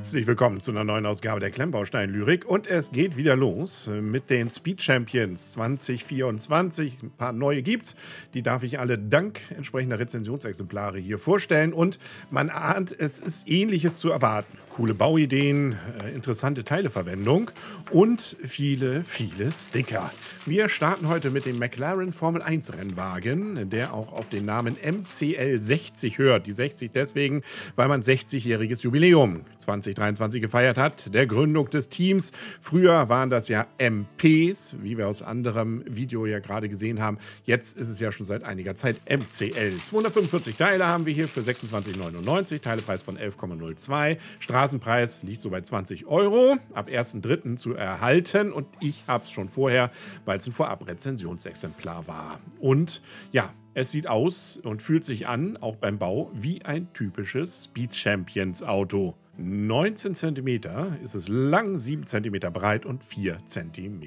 Herzlich willkommen zu einer neuen Ausgabe der Klemmbaustein Lyrik und es geht wieder los mit den Speed Champions 2024. Ein paar neue gibt's, die darf ich alle dank entsprechender Rezensionsexemplare hier vorstellen und man ahnt, es ist ähnliches zu erwarten coole Bauideen, äh, interessante Teileverwendung und viele, viele Sticker. Wir starten heute mit dem McLaren Formel 1 Rennwagen, der auch auf den Namen MCL 60 hört. Die 60 deswegen, weil man 60-jähriges Jubiläum 2023 gefeiert hat, der Gründung des Teams. Früher waren das ja MPs, wie wir aus anderem Video ja gerade gesehen haben. Jetzt ist es ja schon seit einiger Zeit MCL. 245 Teile haben wir hier für 26,99, Teilepreis von 11,02. Straßenpreis liegt so bei 20 Euro, ab 1.3. zu erhalten und ich habe es schon vorher, weil es ein Vorabrezensionsexemplar war. Und ja, es sieht aus und fühlt sich an, auch beim Bau, wie ein typisches Speed Champions Auto. 19 cm ist es lang, 7 cm breit und 4 cm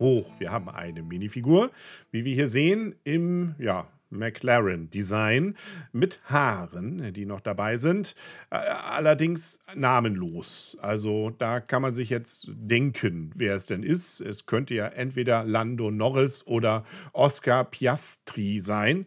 hoch. Wir haben eine Minifigur, wie wir hier sehen, im ja, McLaren-Design mit Haaren, die noch dabei sind, äh, allerdings namenlos. Also da kann man sich jetzt denken, wer es denn ist. Es könnte ja entweder Lando Norris oder Oscar Piastri sein.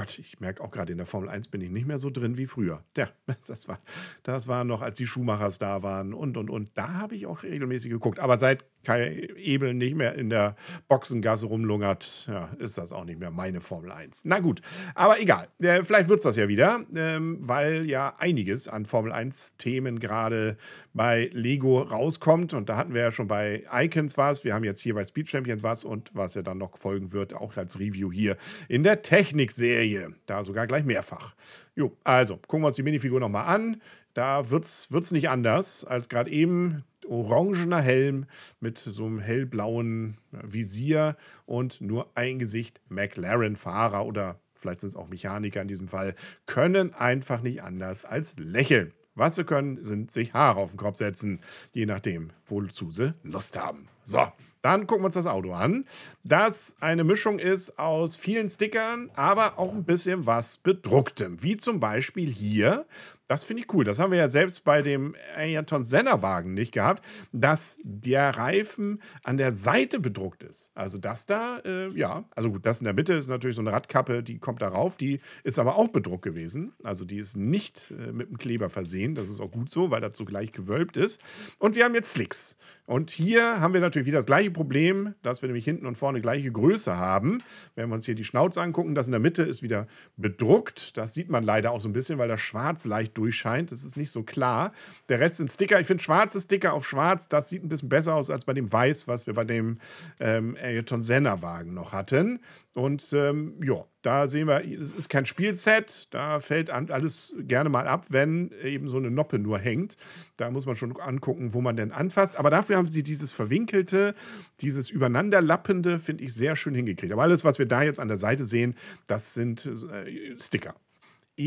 Gott, ich merke auch gerade in der Formel 1 bin ich nicht mehr so drin wie früher. Ja, das war, das war noch, als die Schuhmachers da waren und und und. Da habe ich auch regelmäßig geguckt. Aber seit Kai Ebel nicht mehr in der Boxengasse rumlungert, ja, ist das auch nicht mehr meine Formel 1. Na gut, aber egal. vielleicht wird es das ja wieder, ähm, weil ja einiges an Formel 1-Themen gerade bei Lego rauskommt. Und da hatten wir ja schon bei Icons was, wir haben jetzt hier bei Speed Champions was und was ja dann noch folgen wird, auch als Review hier in der Technik-Serie. Serie. Da sogar gleich mehrfach. Jo, also gucken wir uns die Minifigur nochmal an. Da wird es nicht anders als gerade eben. Orangener Helm mit so einem hellblauen äh, Visier und nur ein Gesicht McLaren-Fahrer oder vielleicht sind es auch Mechaniker in diesem Fall, können einfach nicht anders als lächeln. Was sie können, sind sich Haare auf den Kopf setzen, je nachdem, wozu sie Lust haben. So, dann gucken wir uns das Auto an, das eine Mischung ist aus vielen Stickern, aber auch ein bisschen was bedrucktem. Wie zum Beispiel hier das finde ich cool. Das haben wir ja selbst bei dem Ayrton Senna Wagen nicht gehabt, dass der Reifen an der Seite bedruckt ist. Also das da, äh, ja, also gut, das in der Mitte ist natürlich so eine Radkappe, die kommt darauf, die ist aber auch bedruckt gewesen. Also die ist nicht äh, mit dem Kleber versehen. Das ist auch gut so, weil das so gleich gewölbt ist. Und wir haben jetzt Slicks. Und hier haben wir natürlich wieder das gleiche Problem, dass wir nämlich hinten und vorne gleiche Größe haben. Wenn wir uns hier die Schnauze angucken, das in der Mitte ist wieder bedruckt. Das sieht man leider auch so ein bisschen, weil das Schwarz leicht durchscheint. Das ist nicht so klar. Der Rest sind Sticker. Ich finde schwarze Sticker auf schwarz, das sieht ein bisschen besser aus als bei dem Weiß, was wir bei dem ähm, Ayrton Senna-Wagen noch hatten. Und ähm, ja, da sehen wir, es ist kein Spielset, da fällt alles gerne mal ab, wenn eben so eine Noppe nur hängt. Da muss man schon angucken, wo man denn anfasst. Aber dafür haben sie dieses Verwinkelte, dieses Übereinanderlappende, finde ich, sehr schön hingekriegt. Aber alles, was wir da jetzt an der Seite sehen, das sind äh, Sticker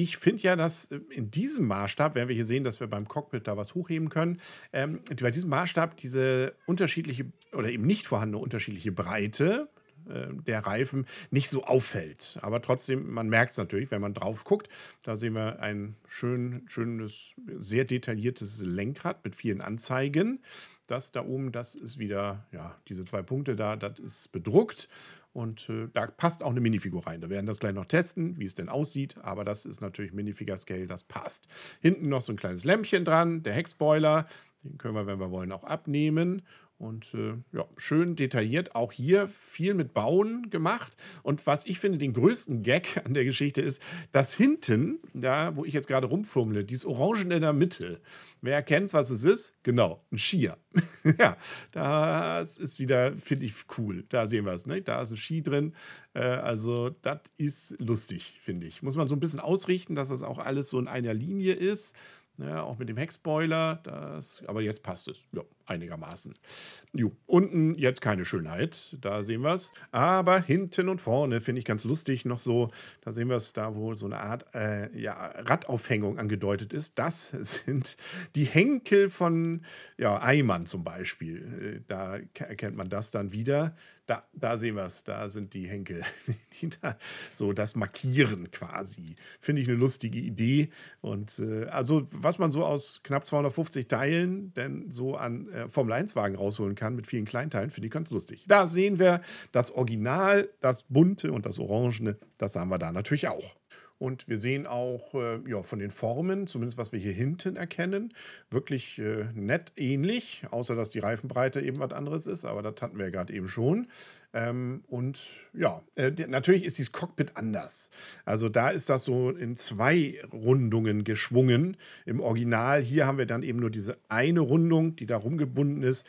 ich finde ja, dass äh, in diesem Maßstab, werden wir hier sehen, dass wir beim Cockpit da was hochheben können, ähm, bei diesem Maßstab diese unterschiedliche oder eben nicht vorhandene unterschiedliche Breite ähm, der Reifen nicht so auffällt. Aber trotzdem, man merkt es natürlich, wenn man drauf guckt. Da sehen wir ein schön, schönes, sehr detailliertes Lenkrad mit vielen Anzeigen. Das da oben, das ist wieder, ja, diese zwei Punkte da, das ist bedruckt. Und äh, da passt auch eine Minifigur rein. Da werden das gleich noch testen, wie es denn aussieht. Aber das ist natürlich Minifigur Scale, das passt. Hinten noch so ein kleines Lämpchen dran, der Heckspoiler. Den können wir, wenn wir wollen, auch abnehmen. Und äh, ja, schön detailliert, auch hier viel mit Bauen gemacht. Und was ich finde, den größten Gag an der Geschichte ist, dass hinten, da wo ich jetzt gerade rumfummle, dieses Orangen in der Mitte, wer erkennt, was es ist? Genau, ein Skier. ja, das ist wieder, finde ich cool. Da sehen wir es, ne? da ist ein Ski drin. Äh, also, das ist lustig, finde ich. Muss man so ein bisschen ausrichten, dass das auch alles so in einer Linie ist. Ja, ne, auch mit dem Hexboiler. aber jetzt passt es. Ja, einigermaßen. Jo, unten jetzt keine Schönheit, da sehen wir es. Aber hinten und vorne finde ich ganz lustig noch so, da sehen wir es da, wo so eine Art äh, ja, Radaufhängung angedeutet ist. Das sind die Henkel von ja, Eimann zum Beispiel. Äh, da erkennt man das dann wieder. Da, da sehen wir es, da sind die Henkel, die da so das markieren quasi. Finde ich eine lustige Idee. Und äh, also, was man so aus knapp 250 Teilen denn so an äh, Formel 1-Wagen rausholen kann mit vielen Kleinteilen, finde ich ganz lustig. Da sehen wir das Original, das Bunte und das Orangene, das haben wir da natürlich auch. Und wir sehen auch äh, ja, von den Formen, zumindest was wir hier hinten erkennen, wirklich äh, nett ähnlich, außer dass die Reifenbreite eben was anderes ist, aber das hatten wir ja gerade eben schon. Ähm, und ja, äh, natürlich ist dieses Cockpit anders. Also da ist das so in zwei Rundungen geschwungen. Im Original hier haben wir dann eben nur diese eine Rundung, die da rumgebunden ist.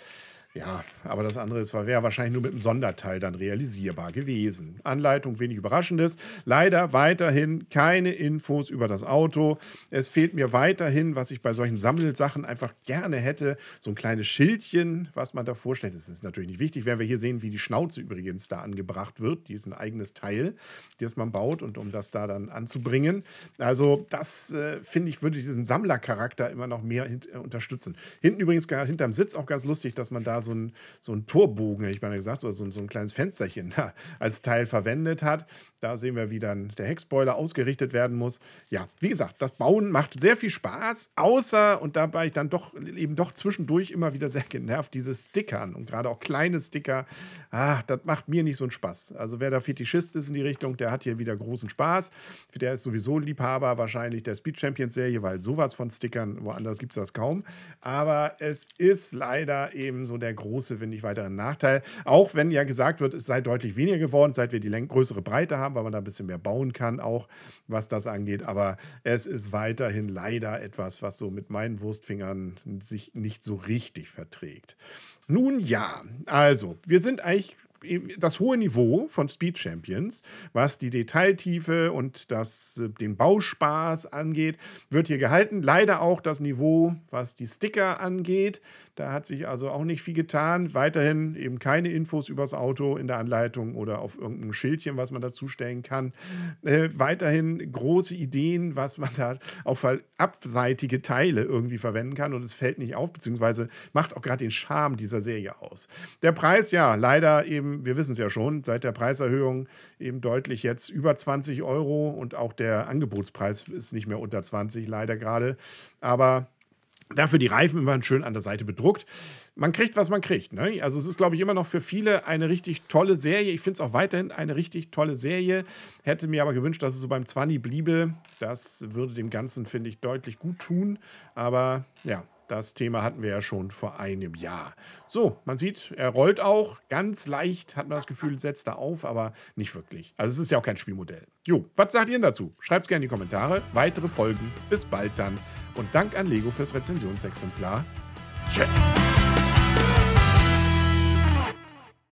Ja, aber das andere wäre wahrscheinlich nur mit einem Sonderteil dann realisierbar gewesen. Anleitung wenig überraschendes. Leider weiterhin keine Infos über das Auto. Es fehlt mir weiterhin, was ich bei solchen Sammelsachen einfach gerne hätte, so ein kleines Schildchen, was man da vorstellt. Das ist natürlich nicht wichtig, werden wir hier sehen, wie die Schnauze übrigens da angebracht wird. Die ist ein eigenes Teil, das man baut und um das da dann anzubringen. Also das, äh, finde ich, würde diesen Sammlercharakter immer noch mehr hint äh, unterstützen. Hinten übrigens hinterm Sitz auch ganz lustig, dass man da so ein, so ein Torbogen, hätte ich mal gesagt, oder so, so ein kleines Fensterchen da als Teil verwendet hat. Da sehen wir, wie dann der Heckspoiler ausgerichtet werden muss. Ja, wie gesagt, das Bauen macht sehr viel Spaß, außer, und da war ich dann doch eben doch zwischendurch immer wieder sehr genervt, diese Stickern und gerade auch kleine Sticker. Ah, das macht mir nicht so einen Spaß. Also wer da Fetischist ist in die Richtung, der hat hier wieder großen Spaß. Der ist sowieso Liebhaber wahrscheinlich der Speed Champions Serie, weil sowas von Stickern, woanders gibt es das kaum. Aber es ist leider eben so der große, finde ich, weitere Nachteil. Auch wenn ja gesagt wird, es sei deutlich weniger geworden, seit wir die größere Breite haben, weil man da ein bisschen mehr bauen kann, auch was das angeht. Aber es ist weiterhin leider etwas, was so mit meinen Wurstfingern sich nicht so richtig verträgt. Nun ja, also, wir sind eigentlich das hohe Niveau von Speed Champions, was die Detailtiefe und das, äh, den Bauspaß angeht, wird hier gehalten. Leider auch das Niveau, was die Sticker angeht. Da hat sich also auch nicht viel getan. Weiterhin eben keine Infos übers Auto in der Anleitung oder auf irgendeinem Schildchen, was man dazu stellen kann. Äh, weiterhin große Ideen, was man da auf abseitige Teile irgendwie verwenden kann und es fällt nicht auf, beziehungsweise macht auch gerade den Charme dieser Serie aus. Der Preis, ja, leider eben wir wissen es ja schon, seit der Preiserhöhung eben deutlich jetzt über 20 Euro und auch der Angebotspreis ist nicht mehr unter 20, leider gerade. Aber Dafür die Reifen immer schön an der Seite bedruckt. Man kriegt, was man kriegt. Ne? Also es ist, glaube ich, immer noch für viele eine richtig tolle Serie. Ich finde es auch weiterhin eine richtig tolle Serie. Hätte mir aber gewünscht, dass es so beim 20 bliebe. Das würde dem Ganzen, finde ich, deutlich gut tun. Aber ja, das Thema hatten wir ja schon vor einem Jahr. So, man sieht, er rollt auch ganz leicht, hat man das Gefühl, setzt er auf, aber nicht wirklich. Also es ist ja auch kein Spielmodell. Jo, was sagt ihr denn dazu? Schreibt es gerne in die Kommentare. Weitere Folgen. Bis bald dann. Und Dank an Lego fürs Rezensionsexemplar. Tschüss.